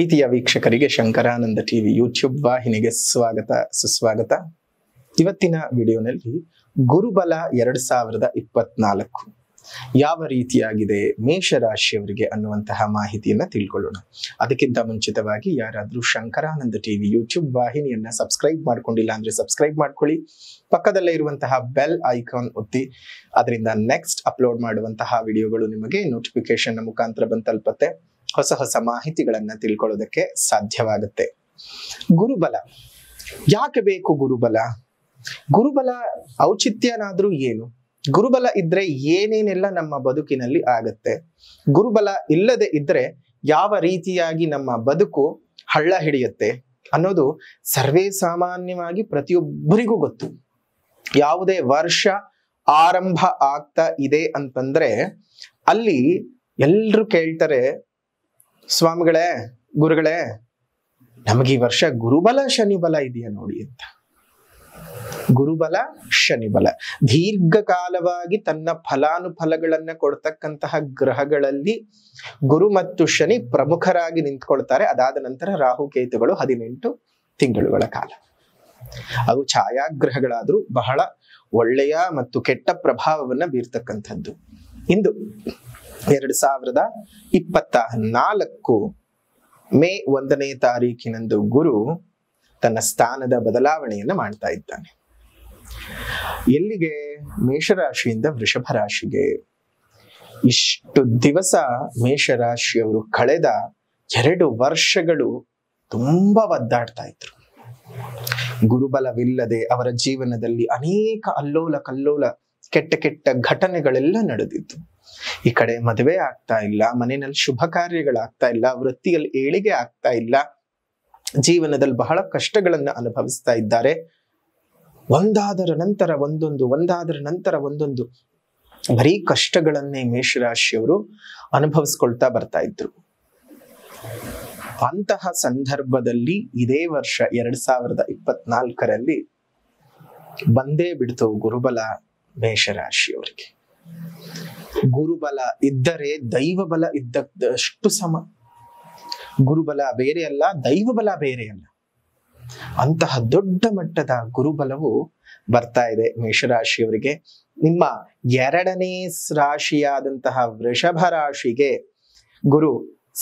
ಪ್ರೀತಿಯ ವೀಕ್ಷಕರಿಗೆ Shankaranand TV YouTube ವಾಹಿನಿಗೆ ಸ್ವಾಗತ ಸುಸ್ವಾಗತ ಇವತ್ತಿನ ವಿಡಿಯೋನಲ್ಲಿ ಗುರುಬಲ ಎರಡ್ ಸಾವಿರದ ಇಪ್ಪತ್ನಾಲ್ಕು ಯಾವ ರೀತಿಯಾಗಿದೆ ಮೇಷರಾಶಿಯವರಿಗೆ ಅನ್ನುವಂತಹ ಮಾಹಿತಿಯನ್ನ ತಿಳ್ಕೊಳ್ಳೋಣ ಅದಕ್ಕಿಂತ ಮುಂಚಿತವಾಗಿ ಯಾರಾದರೂ ಶಂಕರಾನಂದ ಟಿವಿ ಯೂಟ್ಯೂಬ್ ವಾಹಿನಿಯನ್ನ ಸಬ್ಸ್ಕ್ರೈಬ್ ಮಾಡ್ಕೊಂಡಿಲ್ಲ ಅಂದ್ರೆ ಸಬ್ಸ್ಕ್ರೈಬ್ ಮಾಡ್ಕೊಳ್ಳಿ ಪಕ್ಕದಲ್ಲೇ ಇರುವಂತಹ ಬೆಲ್ ಐಕಾನ್ ಒತ್ತಿ ಅದರಿಂದ ನೆಕ್ಸ್ಟ್ ಅಪ್ಲೋಡ್ ಮಾಡುವಂತಹ ವಿಡಿಯೋಗಳು ನಿಮಗೆ ನೋಟಿಫಿಕೇಶನ್ ಮುಖಾಂತರ ಬಂದು ತಲುಪತ್ತೆ ಹೊಸ ಹೊಸ ಮಾಹಿತಿಗಳನ್ನ ತಿಳ್ಕೊಳ್ಳೋದಕ್ಕೆ ಸಾಧ್ಯವಾಗುತ್ತೆ ಗುರುಬಲ ಯಾಕೆ ಬೇಕು ಗುರುಬಲ ಗುರುಬಲ ಔಚಿತ್ಯನಾದ್ರೂ ಏನು ಗುರುಬಲ ಇದ್ರೆ ಏನೇನೆಲ್ಲ ನಮ್ಮ ಬದುಕಿನಲ್ಲಿ ಆಗತ್ತೆ ಗುರುಬಲ ಇಲ್ಲದೆ ಇದ್ರೆ ಯಾವ ರೀತಿಯಾಗಿ ನಮ್ಮ ಬದುಕು ಹಳ್ಳ ಹಿಡಿಯುತ್ತೆ ಅನ್ನೋದು ಸರ್ವೇ ಸಾಮಾನ್ಯವಾಗಿ ಪ್ರತಿಯೊಬ್ಬರಿಗೂ ಗೊತ್ತು ಯಾವುದೇ ವರ್ಷ ಆರಂಭ ಆಗ್ತಾ ಇದೆ ಅಂತಂದ್ರೆ ಅಲ್ಲಿ ಎಲ್ರು ಕೇಳ್ತಾರೆ ಸ್ವಾಮಿಗಳೇ ಗುರುಗಳೇ ನಮಗೆ ಈ ವರ್ಷ ಗುರುಬಲ ಶನಿಬಲ ಇದೆಯಾ ನೋಡಿ ಅಂತ ಗುರುಬಲ ಶನಿಬಲ ದೀರ್ಘಕಾಲವಾಗಿ ತನ್ನ ಫಲಾನುಫಲಗಳನ್ನ ಕೊಡ್ತಕ್ಕಂತಹ ಗ್ರಹಗಳಲ್ಲಿ ಗುರು ಮತ್ತು ಶನಿ ಪ್ರಮುಖರಾಗಿ ನಿಂತ್ಕೊಳ್ತಾರೆ ಅದಾದ ನಂತರ ರಾಹುಕೇತುಗಳು ಹದಿನೆಂಟು ತಿಂಗಳುಗಳ ಕಾಲ ಅವು ಛಾಯಾಗ್ರಹಗಳಾದರೂ ಬಹಳ ಒಳ್ಳೆಯ ಮತ್ತು ಕೆಟ್ಟ ಪ್ರಭಾವವನ್ನು ಬೀರ್ತಕ್ಕಂಥದ್ದು ಇಂದು ಎರಡು ಸಾವಿರದ ಇಪ್ಪತ್ತ ನಾಲ್ಕು ಮೇ ಒಂದನೇ ತಾರೀಕಿನಂದು ಗುರು ತನ್ನ ಸ್ಥಾನದ ಬದಲಾವಣೆಯನ್ನು ಮಾಡ್ತಾ ಇದ್ದಾನೆ ಎಲ್ಲಿಗೆ ಮೇಷರಾಶಿಯಿಂದ ವೃಷಭ ರಾಶಿಗೆ ಇಷ್ಟು ದಿವಸ ಮೇಷರಾಶಿಯವರು ಕಳೆದ ಎರಡು ವರ್ಷಗಳು ತುಂಬಾ ಒದ್ದಾಡ್ತಾ ಇದ್ರು ಗುರುಬಲವಿಲ್ಲದೆ ಅವರ ಜೀವನದಲ್ಲಿ ಅನೇಕ ಅಲ್ಲೋಲ ಕಲ್ಲೋಲ ಕೆಟ್ಟ ಕೆಟ್ಟ ಘಟನೆಗಳೆಲ್ಲ ನಡೆದಿತ್ತು ಈ ಕಡೆ ಮದುವೆ ಆಗ್ತಾ ಇಲ್ಲ ಮನೆಯಲ್ಲಿ ಶುಭ ಕಾರ್ಯಗಳಾಗ್ತಾ ಇಲ್ಲ ವೃತ್ತಿಯಲ್ಲಿ ಏಳಿಗೆ ಆಗ್ತಾ ಇಲ್ಲ ಜೀವನದಲ್ಲಿ ಬಹಳ ಕಷ್ಟಗಳನ್ನು ಅನುಭವಿಸ್ತಾ ಇದ್ದಾರೆ ಒಂದಾದರ ನಂತರ ಒಂದೊಂದು ಒಂದಾದರ ನಂತರ ಒಂದೊಂದು ಬರೀ ಕಷ್ಟಗಳನ್ನೇ ಮೇಷರಾಶಿಯವರು ಅನುಭವಿಸ್ಕೊಳ್ತಾ ಬರ್ತಾ ಇದ್ರು ಅಂತಹ ಸಂದರ್ಭದಲ್ಲಿ ಇದೇ ವರ್ಷ ಎರಡ್ ಸಾವಿರದ ಇಪ್ಪತ್ನಾಲ್ಕರಲ್ಲಿ ಬಂದೇ ಬಿಡ್ತು ಗುರುಬಲ ಮೇಷರಾಶಿಯವರಿಗೆ ಗುರುಬಲ ಇದ್ದರೆ ದೈವ ಬಲ ಇದ್ದಷ್ಟು ಸಮ ಗುರುಬಲ ಬೇರೆ ಅಲ್ಲ ದೈವ ಬಲ ಬೇರೆ ಅಲ್ಲ ಅಂತಹ ದೊಡ್ಡ ಮಟ್ಟದ ಗುರುಬಲವು ಬರ್ತಾ ಇದೆ ಮೇಷರಾಶಿಯವರಿಗೆ ನಿಮ್ಮ ಎರಡನೇ ರಾಶಿಯಾದಂತಹ ವೃಷಭ ರಾಶಿಗೆ ಗುರು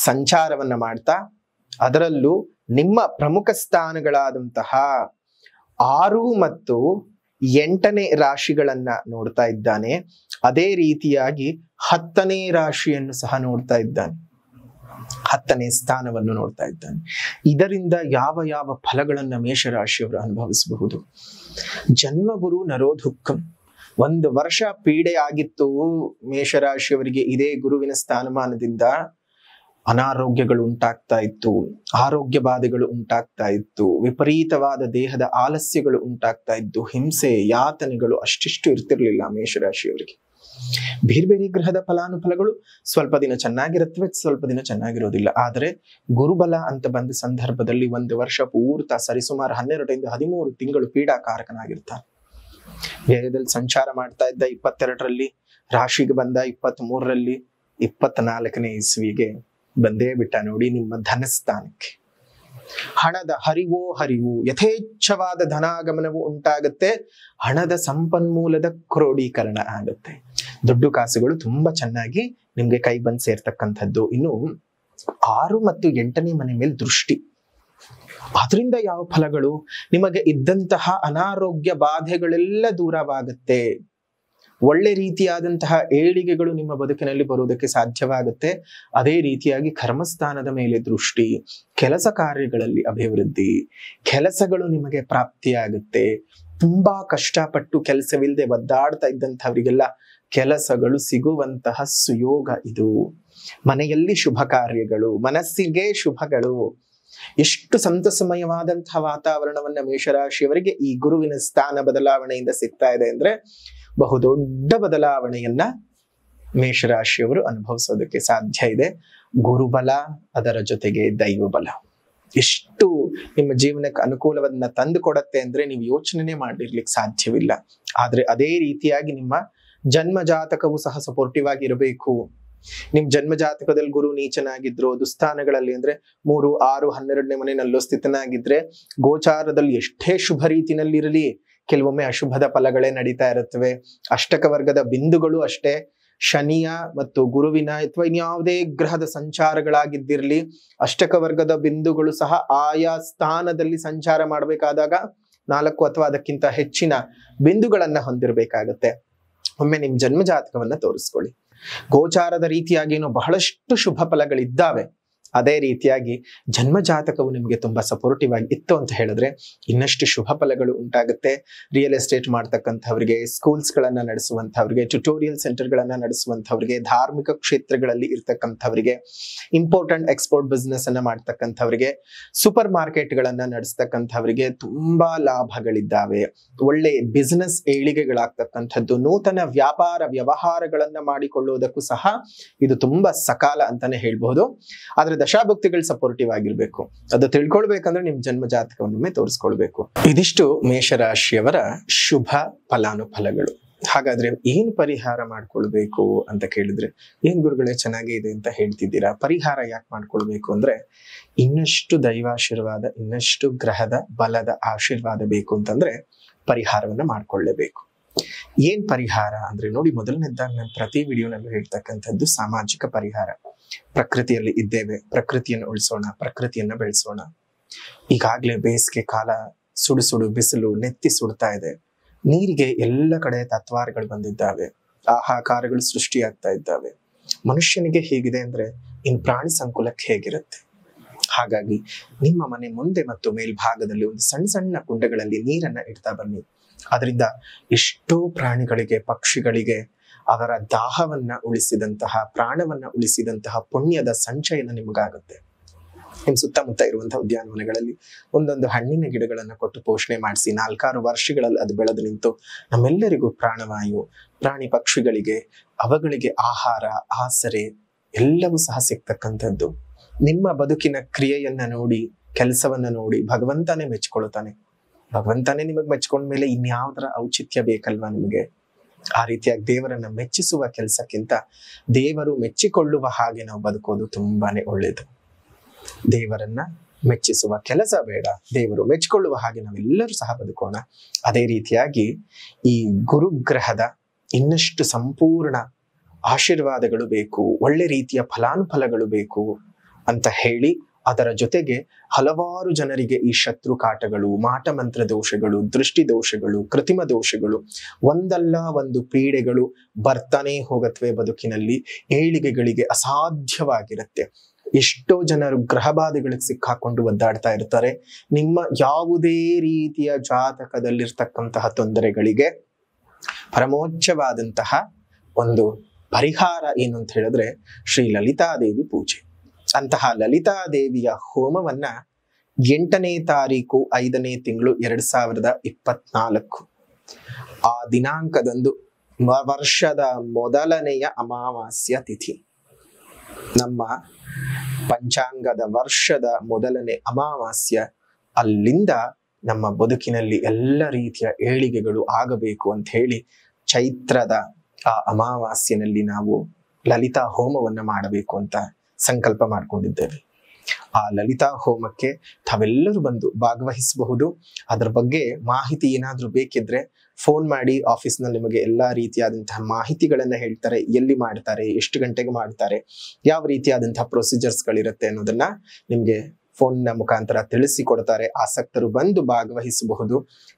ಸಂಚಾರವನ್ನ ಮಾಡ್ತಾ ಅದರಲ್ಲೂ ನಿಮ್ಮ ಪ್ರಮುಖ ಸ್ಥಾನಗಳಾದಂತಹ ಆರು ಮತ್ತು ಎಂಟನೇ ರಾಶಿಗಳನ್ನ ನೋಡ್ತಾ ಇದ್ದಾನೆ ಅದೇ ರೀತಿಯಾಗಿ ಹತ್ತನೇ ರಾಶಿಯನ್ನು ಸಹ ನೋಡ್ತಾ ಇದ್ದಾನೆ ಹತ್ತನೇ ಸ್ಥಾನವನ್ನು ನೋಡ್ತಾ ಇದ್ದಾನೆ ಇದರಿಂದ ಯಾವ ಯಾವ ಫಲಗಳನ್ನ ಮೇಷರಾಶಿಯವರು ಅನುಭವಿಸಬಹುದು ಜನ್ಮಗುರು ನರೋಧುಕ್ಕಂ ಒಂದು ವರ್ಷ ಪೀಡೆ ಆಗಿತ್ತು ಮೇಷರಾಶಿಯವರಿಗೆ ಇದೇ ಗುರುವಿನ ಸ್ಥಾನಮಾನದಿಂದ ಅನಾರೋಗ್ಯಗಳು ಉಂಟಾಗ್ತಾ ಇತ್ತು ಆರೋಗ್ಯ ಬಾಧೆಗಳು ಉಂಟಾಗ್ತಾ ಇತ್ತು ವಿಪರೀತವಾದ ದೇಹದ ಆಲಸ್ಯಗಳು ಉಂಟಾಗ್ತಾ ಇದ್ದು ಹಿಂಸೆ ಯಾತನೆಗಳು ಅಷ್ಟಿಷ್ಟು ಇರ್ತಿರ್ಲಿಲ್ಲ ಮೇಷರಾಶಿಯವರಿಗೆ ಬೇರೆ ಬೇರೆ ಗ್ರಹದ ಫಲಾನುಫಲಗಳು ಸ್ವಲ್ಪ ದಿನ ಚೆನ್ನಾಗಿರುತ್ತವೆ ಸ್ವಲ್ಪ ದಿನ ಚೆನ್ನಾಗಿರೋದಿಲ್ಲ ಆದರೆ ಗುರುಬಲ ಅಂತ ಬಂದ ಸಂದರ್ಭದಲ್ಲಿ ಒಂದು ವರ್ಷ ಪೂರ್ತ ಸರಿಸುಮಾರು ಹನ್ನೆರಡರಿಂದ ಹದಿಮೂರು ತಿಂಗಳು ಪೀಡಾಕಾರಕನಾಗಿರ್ತಾನೆ ವ್ಯಯದಲ್ಲಿ ಸಂಚಾರ ಮಾಡ್ತಾ ಇದ್ದ ಇಪ್ಪತ್ತೆರಡರಲ್ಲಿ ರಾಶಿಗೆ ಬಂದ ಇಪ್ಪತ್ತ್ ಮೂರರಲ್ಲಿ ನಾಲ್ಕನೇ ಇಸ್ವಿಗೆ ಬಂದೇ ಬಿಟ್ಟ ನೋಡಿ ನಿಮ್ಮ ಧನಸ್ಥಾನಕ್ಕೆ ಹಣದ ಹರಿವೋ ಹರಿವು ಯಥೇಚ್ಛವಾದ ಧನಾಗಮನವು ಉಂಟಾಗುತ್ತೆ ಹಣದ ಸಂಪನ್ಮೂಲದ ಕ್ರೋಢೀಕರಣ ಆಗುತ್ತೆ ದುಡ್ಡು ಕಾಸುಗಳು ತುಂಬಾ ಚೆನ್ನಾಗಿ ನಿಮ್ಗೆ ಕೈ ಬಂದು ಸೇರ್ತಕ್ಕಂಥದ್ದು ಇನ್ನು ಆರು ಮತ್ತು ಎಂಟನೇ ಮನೆ ಮೇಲೆ ದೃಷ್ಟಿ ಅದರಿಂದ ಯಾವ ಫಲಗಳು ನಿಮಗೆ ಇದ್ದಂತಹ ಅನಾರೋಗ್ಯ ಬಾಧೆಗಳೆಲ್ಲ ದೂರವಾಗುತ್ತೆ ಒಳ್ಳೆ ರೀತಿಯಾದಂತಹ ಏಳಿಗೆಗಳು ನಿಮ್ಮ ಬದುಕಿನಲ್ಲಿ ಬರುವುದಕ್ಕೆ ಸಾಧ್ಯವಾಗುತ್ತೆ ಅದೇ ರೀತಿಯಾಗಿ ಕರ್ಮಸ್ಥಾನದ ಮೇಲೆ ದೃಷ್ಟಿ ಕೆಲಸ ಕಾರ್ಯಗಳಲ್ಲಿ ಅಭಿವೃದ್ಧಿ ಕೆಲಸಗಳು ನಿಮಗೆ ಪ್ರಾಪ್ತಿಯಾಗುತ್ತೆ ತುಂಬಾ ಕಷ್ಟಪಟ್ಟು ಕೆಲಸವಿಲ್ಲದೆ ಒದ್ದಾಡ್ತಾ ಇದ್ದಂಥವರಿಗೆಲ್ಲ ಕೆಲಸಗಳು ಸಿಗುವಂತಹ ಸುಯೋಗ ಇದು ಮನೆಯಲ್ಲಿ ಶುಭ ಕಾರ್ಯಗಳು ಮನಸ್ಸಿಗೆ ಶುಭಗಳು ಎಷ್ಟು ಸಂತಸಮಯವಾದಂತಹ ವಾತಾವರಣವನ್ನ ಮೇಷರಾಶಿಯವರಿಗೆ ಈ ಗುರುವಿನ ಸ್ಥಾನ ಬದಲಾವಣೆಯಿಂದ ಸಿಗ್ತಾ ಇದೆ ಅಂದ್ರೆ ಬಹುದೊಡ್ಡ ಬದಲಾವಣೆಯನ್ನ ಮೇಷರಾಶಿಯವರು ಅನುಭವಿಸೋದಕ್ಕೆ ಸಾಧ್ಯ ಇದೆ ಗುರುಬಲ ಅದರ ಜೊತೆಗೆ ದೈವ ಬಲ ಎಷ್ಟು ನಿಮ್ಮ ಜೀವನಕ್ಕೆ ಅನುಕೂಲವನ್ನ ತಂದು ಕೊಡತ್ತೆ ಅಂದ್ರೆ ನೀವು ಯೋಚನೆ ಮಾಡಿರ್ಲಿಕ್ಕೆ ಸಾಧ್ಯವಿಲ್ಲ ಆದ್ರೆ ಅದೇ ರೀತಿಯಾಗಿ ನಿಮ್ಮ ಜನ್ಮ ಜಾತಕವು ಸಹ ಸಪೋರ್ಟಿವ್ ಆಗಿರಬೇಕು ನಿಮ್ ಜನ್ಮ ಜಾತಕದಲ್ಲಿ ಗುರು ನೀಚನಾಗಿದ್ರು ದುಸ್ಥಾನಗಳಲ್ಲಿ ಅಂದ್ರೆ ಮೂರು ಆರು ಹನ್ನೆರಡನೇ ಮನೆಯಲ್ಲೋ ಸ್ಥಿತನಾಗಿದ್ರೆ ಗೋಚಾರದಲ್ಲಿ ಎಷ್ಟೇ ಶುಭ ರೀತಿನಲ್ಲಿರಲಿ ಕೆಲವೊಮ್ಮೆ ಅಶುಭದ ಫಲಗಳೇ ನಡೀತಾ ಇರುತ್ತವೆ ಅಷ್ಟಕ ವರ್ಗದ ಬಿಂದುಗಳು ಅಷ್ಟೇ ಶನಿಯ ಮತ್ತು ಗುರುವಿನ ಅಥವಾ ಇನ್ಯಾವುದೇ ಗ್ರಹದ ಸಂಚಾರಗಳಾಗಿದ್ದಿರಲಿ ಅಷ್ಟಕ ವರ್ಗದ ಬಿಂದುಗಳು ಸಹ ಆಯಾ ಸ್ಥಾನದಲ್ಲಿ ಸಂಚಾರ ಮಾಡಬೇಕಾದಾಗ ನಾಲ್ಕು ಅಥವಾ ಅದಕ್ಕಿಂತ ಹೆಚ್ಚಿನ ಬಿಂದುಗಳನ್ನ ಹೊಂದಿರಬೇಕಾಗತ್ತೆ ಒಮ್ಮೆ ನಿಮ್ಮ ಜನ್ಮ ಜಾತಕವನ್ನ ತೋರಿಸ್ಕೊಳ್ಳಿ ಗೋಚಾರದ ರೀತಿಯಾಗಿ ಏನೋ ಬಹಳಷ್ಟು ಶುಭ ಫಲಗಳಿದ್ದಾವೆ ಅದೇ ರೀತಿಯಾಗಿ ಜನ್ಮ ಜಾತಕವು ನಿಮಗೆ ತುಂಬಾ ಸಪೋರ್ಟಿವ್ ಆಗಿ ಇತ್ತು ಅಂತ ಹೇಳಿದ್ರೆ ಇನ್ನಷ್ಟು ಶುಭ ಫಲಗಳು ಉಂಟಾಗುತ್ತೆ ರಿಯಲ್ ಎಸ್ಟೇಟ್ ಮಾಡ್ತಕ್ಕಂಥವ್ರಿಗೆ ಗಳನ್ನ ನಡೆಸುವಂಥವ್ರಿಗೆ ಟ್ಯುಟೋರಿಯಲ್ ಗಳನ್ನ ನಡೆಸುವಂಥವ್ರಿಗೆ ಧಾರ್ಮಿಕ ಕ್ಷೇತ್ರಗಳಲ್ಲಿ ಇರ್ತಕ್ಕಂಥವ್ರಿಗೆ ಇಂಪೋರ್ಟೆಂಟ್ ಎಕ್ಸ್ಪೋರ್ಟ್ ಬಿಸ್ನೆಸ್ ಅನ್ನ ಮಾಡ್ತಕ್ಕಂಥವ್ರಿಗೆ ಸೂಪರ್ ಮಾರ್ಕೆಟ್ ಗಳನ್ನ ನಡೆಸ್ತಕ್ಕಂಥವ್ರಿಗೆ ತುಂಬಾ ಲಾಭಗಳಿದ್ದಾವೆ ಒಳ್ಳೆ ಬಿಸ್ನೆಸ್ ಏಳಿಗೆಗಳಾಗ್ತಕ್ಕಂಥದ್ದು ನೂತನ ವ್ಯಾಪಾರ ವ್ಯವಹಾರಗಳನ್ನು ಮಾಡಿಕೊಳ್ಳುವುದಕ್ಕೂ ಸಹ ಇದು ತುಂಬಾ ಸಕಾಲ ಅಂತಾನೆ ಹೇಳ್ಬಹುದು ಆದರೆ ದಶಾಭಕ್ತಿಗಳು ಸಪೋರ್ಟಿವ್ ಆಗಿರ್ಬೇಕು ಅದು ತಿಳ್ಕೊಳ್ಬೇಕಂದ್ರೆ ನಿಮ್ ಜನ್ಮ ಜಾತಕವನ್ನೊಮ್ಮೆ ತೋರಿಸ್ಕೊಳ್ಬೇಕು ಇದಿಷ್ಟು ಮೇಷರಾಶಿಯವರ ಶುಭ ಫಲಾನುಫಲಗಳು ಹಾಗಾದ್ರೆ ಏನ್ ಪರಿಹಾರ ಮಾಡ್ಕೊಳ್ಬೇಕು ಅಂತ ಕೇಳಿದ್ರೆ ಏನ್ ಗುರುಗಳೇ ಚೆನ್ನಾಗಿ ಇದೆ ಅಂತ ಹೇಳ್ತಿದ್ದೀರಾ ಪರಿಹಾರ ಯಾಕೆ ಮಾಡ್ಕೊಳ್ಬೇಕು ಅಂದ್ರೆ ಇನ್ನಷ್ಟು ದೈವಾಶೀರ್ವಾದ ಇನ್ನಷ್ಟು ಗ್ರಹದ ಬಲದ ಆಶೀರ್ವಾದ ಬೇಕು ಅಂತಂದ್ರೆ ಪರಿಹಾರವನ್ನ ಮಾಡ್ಕೊಳ್ಳೇಬೇಕು ಏನ್ ಪರಿಹಾರ ಅಂದ್ರೆ ನೋಡಿ ಮೊದಲನೇದಾಗ ನಾನು ಪ್ರತಿ ವಿಡಿಯೋನಲ್ಲೂ ಹೇಳ್ತಕ್ಕಂಥದ್ದು ಸಾಮಾಜಿಕ ಪರಿಹಾರ ಪ್ರಕೃತಿಯಲ್ಲಿ ಇದ್ದೇವೆ ಪ್ರಕೃತಿಯನ್ನು ಉಳಿಸೋಣ ಪ್ರಕೃತಿಯನ್ನು ಬೆಳೆಸೋಣ ಈಗಾಗಲೇ ಬೇಸಿಗೆ ಕಾಲ ಸುಡು ಸುಡು ಬಿಸಿಲು ನೆತ್ತಿ ಸುಡ್ತಾ ಇದೆ ನೀರಿಗೆ ಎಲ್ಲ ಕಡೆ ತತ್ವಾರಗಳು ಬಂದಿದ್ದಾವೆ ಆಹಾಕಾರಗಳು ಸೃಷ್ಟಿಯಾಗ್ತಾ ಇದ್ದಾವೆ ಮನುಷ್ಯನಿಗೆ ಹೇಗಿದೆ ಅಂದ್ರೆ ಇನ್ ಪ್ರಾಣಿ ಸಂಕುಲಕ್ಕೆ ಹೇಗಿರುತ್ತೆ ಹಾಗಾಗಿ ನಿಮ್ಮ ಮನೆ ಮುಂದೆ ಮತ್ತು ಮೇಲ್ಭಾಗದಲ್ಲಿ ಒಂದು ಸಣ್ಣ ಸಣ್ಣ ಕುಂಡಗಳಲ್ಲಿ ನೀರನ್ನ ಇಡ್ತಾ ಬನ್ನಿ ಅದರಿಂದ ಎಷ್ಟೋ ಪ್ರಾಣಿಗಳಿಗೆ ಪಕ್ಷಿಗಳಿಗೆ ಅವರ ದಾಹವನ್ನ ಉಳಿಸಿದಂತಹ ಪ್ರಾಣವನ್ನ ಉಳಿಸಿದಂತಹ ಪುಣ್ಯದ ಸಂಚಯನ ನಿಮಗಾಗುತ್ತೆ ನಿಮ್ ಸುತ್ತಮುತ್ತ ಇರುವಂತಹ ಉದ್ಯಾನವನಗಳಲ್ಲಿ ಒಂದೊಂದು ಹಣ್ಣಿನ ಗಿಡಗಳನ್ನು ಕೊಟ್ಟು ಪೋಷಣೆ ಮಾಡಿಸಿ ನಾಲ್ಕಾರು ವರ್ಷಗಳಲ್ಲಿ ಅದು ಬೆಳೆದು ನಿಂತು ನಮ್ಮೆಲ್ಲರಿಗೂ ಪ್ರಾಣವಾಯು ಪ್ರಾಣಿ ಪಕ್ಷಿಗಳಿಗೆ ಅವುಗಳಿಗೆ ಆಹಾರ ಆಸರೆ ಎಲ್ಲವೂ ಸಹ ಸಿಗ್ತಕ್ಕಂಥದ್ದು ನಿಮ್ಮ ಬದುಕಿನ ಕ್ರಿಯೆಯನ್ನ ನೋಡಿ ಕೆಲಸವನ್ನ ನೋಡಿ ಭಗವಂತನೇ ಮೆಚ್ಕೊಳ್ತಾನೆ ಭಗವಂತನೇ ನಿಮಗೆ ಮೆಚ್ಕೊಂಡ ಮೇಲೆ ಇನ್ಯಾವುದರ ಔಚಿತ್ಯ ಬೇಕಲ್ವಾ ನಿಮಗೆ ಆ ರೀತಿಯಾಗಿ ದೇವರನ್ನ ಮೆಚ್ಚಿಸುವ ಕೆಲಸಕ್ಕಿಂತ ದೇವರು ಮೆಚ್ಚಿಕೊಳ್ಳುವ ಹಾಗೆ ನಾವು ಬದುಕೋದು ತುಂಬಾನೇ ಒಳ್ಳೇದು ದೇವರನ್ನ ಮೆಚ್ಚಿಸುವ ಕೆಲಸ ಬೇಡ ದೇವರು ಮೆಚ್ಚಿಕೊಳ್ಳುವ ಹಾಗೆ ನಾವೆಲ್ಲರೂ ಸಹ ಬದುಕೋಣ ಅದೇ ರೀತಿಯಾಗಿ ಈ ಗುರುಗ್ರಹದ ಇನ್ನಷ್ಟು ಸಂಪೂರ್ಣ ಆಶೀರ್ವಾದಗಳು ಬೇಕು ಒಳ್ಳೆ ರೀತಿಯ ಫಲಾನುಫಲಗಳು ಬೇಕು ಅಂತ ಹೇಳಿ ಅದರ ಜೊತೆಗೆ ಹಲವಾರು ಜನರಿಗೆ ಈ ಶತ್ರು ಕಾಟಗಳು ಮಾಟಮಂತ್ರ ದೋಷಗಳು ದೃಷ್ಟಿ ದೋಷಗಳು ಕೃತಿಮ ದೋಷಗಳು ಒಂದಲ್ಲ ಒಂದು ಪೀಡೆಗಳು ಬರ್ತಾನೇ ಹೋಗತ್ವೆ ಬದುಕಿನಲ್ಲಿ ಏಳಿಗೆಗಳಿಗೆ ಅಸಾಧ್ಯವಾಗಿರುತ್ತೆ ಎಷ್ಟೋ ಜನರು ಗ್ರಹಬಾಧೆಗಳಿಗೆ ಸಿಕ್ಕಾಕೊಂಡು ಒದ್ದಾಡ್ತಾ ಇರ್ತಾರೆ ನಿಮ್ಮ ಯಾವುದೇ ರೀತಿಯ ಜಾತಕದಲ್ಲಿರ್ತಕ್ಕಂತಹ ತೊಂದರೆಗಳಿಗೆ ಪರಮೋಚ್ಚವಾದಂತಹ ಒಂದು ಪರಿಹಾರ ಏನು ಅಂತ ಹೇಳಿದ್ರೆ ಶ್ರೀ ಲಲಿತಾದೇವಿ ಪೂಜೆ ಅಂತಹ ಲಲಿತಾದೇವಿಯ ಹೋಮವನ್ನ ಎಂಟನೇ ತಾರೀಕು ಐದನೇ ತಿಂಗಳು ಎರಡ್ ಸಾವಿರದ ಇಪ್ಪತ್ನಾಲ್ಕು ಆ ದಿನಾಂಕದಂದು ವರ್ಷದ ಮೊದಲನೆಯ ಅಮಾವಾಸ್ಯ ತಿಥಿ ನಮ್ಮ ಪಂಚಾಂಗದ ವರ್ಷದ ಮೊದಲನೇ ಅಮಾವಾಸ್ಯ ಅಲ್ಲಿಂದ ನಮ್ಮ ಬದುಕಿನಲ್ಲಿ ಎಲ್ಲ ರೀತಿಯ ಏಳಿಗೆಗಳು ಆಗಬೇಕು ಅಂತ ಹೇಳಿ ಚೈತ್ರದ ಆ ಅಮಾವಾಸ್ಯನಲ್ಲಿ ನಾವು ಲಲಿತಾ ಹೋಮವನ್ನು ಮಾಡಬೇಕು ಅಂತ ಸಂಕಲ್ಪ ಮಾಡಿಕೊಂಡಿದ್ದೇವೆ ಆ ಲಲಿತಾ ಹೋಮಕ್ಕೆ ತಾವೆಲ್ಲರೂ ಬಂದು ಭಾಗವಹಿಸಬಹುದು ಅದರ ಬಗ್ಗೆ ಮಾಹಿತಿ ಏನಾದರೂ ಬೇಕಿದ್ರೆ ಫೋನ್ ಮಾಡಿ ಆಫೀಸ್ನಲ್ಲಿ ನಿಮಗೆ ಎಲ್ಲ ರೀತಿಯಾದಂತಹ ಮಾಹಿತಿಗಳನ್ನು ಹೇಳ್ತಾರೆ ಎಲ್ಲಿ ಮಾಡ್ತಾರೆ ಎಷ್ಟು ಗಂಟೆಗೆ ಮಾಡ್ತಾರೆ ಯಾವ ರೀತಿಯಾದಂತಹ ಪ್ರೊಸೀಜರ್ಸ್ಗಳಿರುತ್ತೆ ಅನ್ನೋದನ್ನ ನಿಮಗೆ ಫೋನ್ನ ಮುಖಾಂತರ ತಿಳಿಸಿಕೊಡ್ತಾರೆ ಆಸಕ್ತರು ಬಂದು ಭಾಗವಹಿಸಬಹುದು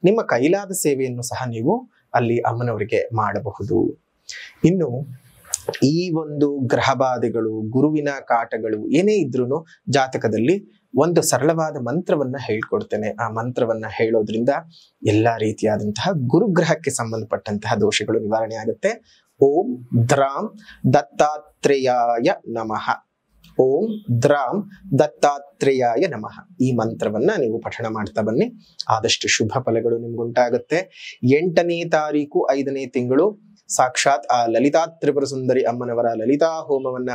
ನಿಮ್ಮ ಕೈಲಾದ ಸೇವೆಯನ್ನು ಸಹ ನೀವು ಅಲ್ಲಿ ಅಮ್ಮನವರಿಗೆ ಮಾಡಬಹುದು ಇನ್ನು ಈ ಒಂದು ಗ್ರಹಬಾಧೆಗಳು ಗುರುವಿನ ಕಾಟಗಳು ಏನೇ ಇದ್ರೂ ಜಾತಕದಲ್ಲಿ ಒಂದು ಸರಳವಾದ ಮಂತ್ರವನ್ನ ಹೇಳ್ಕೊಡ್ತೇನೆ ಆ ಮಂತ್ರವನ್ನ ಹೇಳೋದ್ರಿಂದ ಎಲ್ಲಾ ರೀತಿಯಾದಂತಹ ಗುರುಗ್ರಹಕ್ಕೆ ಸಂಬಂಧಪಟ್ಟಂತಹ ದೋಷಗಳು ನಿವಾರಣೆ ಆಗುತ್ತೆ ಓಂ ದ್ರಾಂ ದತ್ತಾತ್ರೇಯಾಯ ನಮಃ ಓಂ ದ್ರಾಂ ದತ್ತಾತ್ರೇಯಾಯ ನಮಃ ಈ ಮಂತ್ರವನ್ನ ನೀವು ಪಠಣ ಮಾಡ್ತಾ ಬನ್ನಿ ಆದಷ್ಟು ಶುಭ ಫಲಗಳು ನಿಮ್ಗುಂಟಾಗುತ್ತೆ ಎಂಟನೇ ತಾರೀಕು ಐದನೇ ತಿಂಗಳು ಸಾಕ್ಷಾತ್ ಆ ಲಲಿತಾ ತ್ರಿಪುರ ಸುಂದರಿ ಅಮ್ಮನವರ ಲಲಿತಾ ಹೋಮವನ್ನ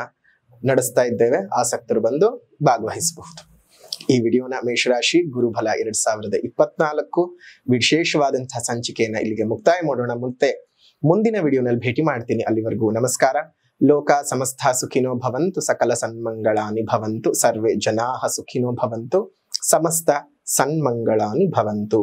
ನಡೆಸ್ತಾ ಇದ್ದೇವೆ ಆಸಕ್ತರು ಬಂದು ಭಾಗವಹಿಸಬಹುದು ಈ ವಿಡಿಯೋನ ಮೇಷರಾಶಿ ಗುರುಬಲ ಎರಡ್ ಸಾವಿರದ ಇಪ್ಪತ್ನಾಲ್ಕು ವಿಶೇಷವಾದಂತಹ ಸಂಚಿಕೆಯನ್ನ ಇಲ್ಲಿಗೆ ಮುಕ್ತಾಯ ಮಾಡೋಣ ಮುಂತೆ ಮುಂದಿನ ವಿಡಿಯೋನಲ್ಲಿ ಭೇಟಿ ಮಾಡ್ತೀನಿ ಅಲ್ಲಿವರೆಗೂ ನಮಸ್ಕಾರ ಲೋಕ ಸಮಸ್ತ ಸುಖಿನೋ ಭವಂತು ಸಕಲ ಸನ್ಮಂಗಳಾನಿ ಭವಂತು ಸರ್ವೇ ಜನಾಹ ಸುಖಿನೋ ಭವಂತು ಸಮಸ್ತ ಸನ್ಮಂಗಳಾನಿ ಭವಂತು